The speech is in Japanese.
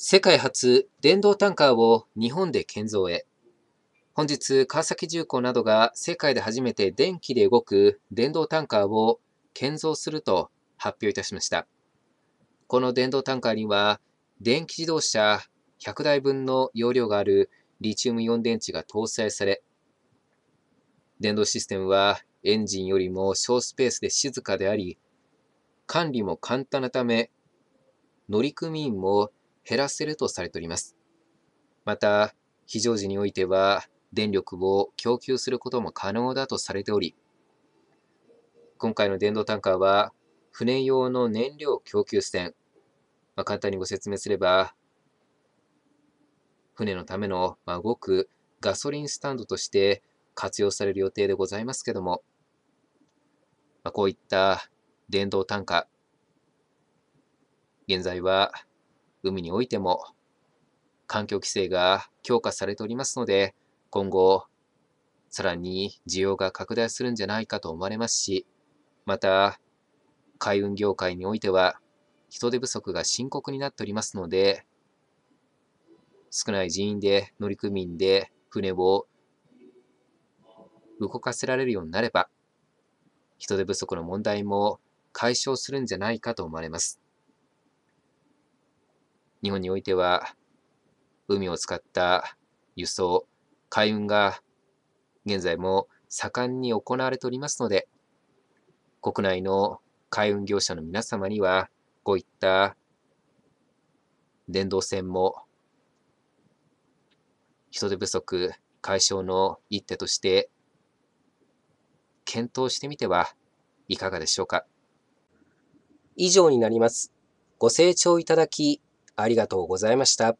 世界初電動タンカーを日本で建造へ。本日、川崎重工などが世界で初めて電気で動く電動タンカーを建造すると発表いたしました。この電動タンカーには、電気自動車100台分の容量があるリチウムイオン電池が搭載され、電動システムはエンジンよりも小スペースで静かであり、管理も簡単なため、乗組員も減らせるとされております。また、非常時においては、電力を供給することも可能だとされており、今回の電動タンカーは、船用の燃料供給船、まあ、簡単にご説明すれば、船のための、まあ、動くガソリンスタンドとして活用される予定でございますけども、まあ、こういった電動単価、現在は海においても環境規制が強化されておりますので、今後、さらに需要が拡大するんじゃないかと思われますし、また、海運業界においては、人手不足が深刻になっておりますので、少ない人員で乗組員で船を動かせられるようになれば、人手不足の問題も解消するんじゃないかと思われます。日本においては、海を使った輸送、海運が現在も盛んに行われておりますので、国内の海運業者の皆様には、こういった電動船も人手不足解消の一手として検討してみてはいかがでしょうか。以上になります。ご清聴いただきありがとうございました。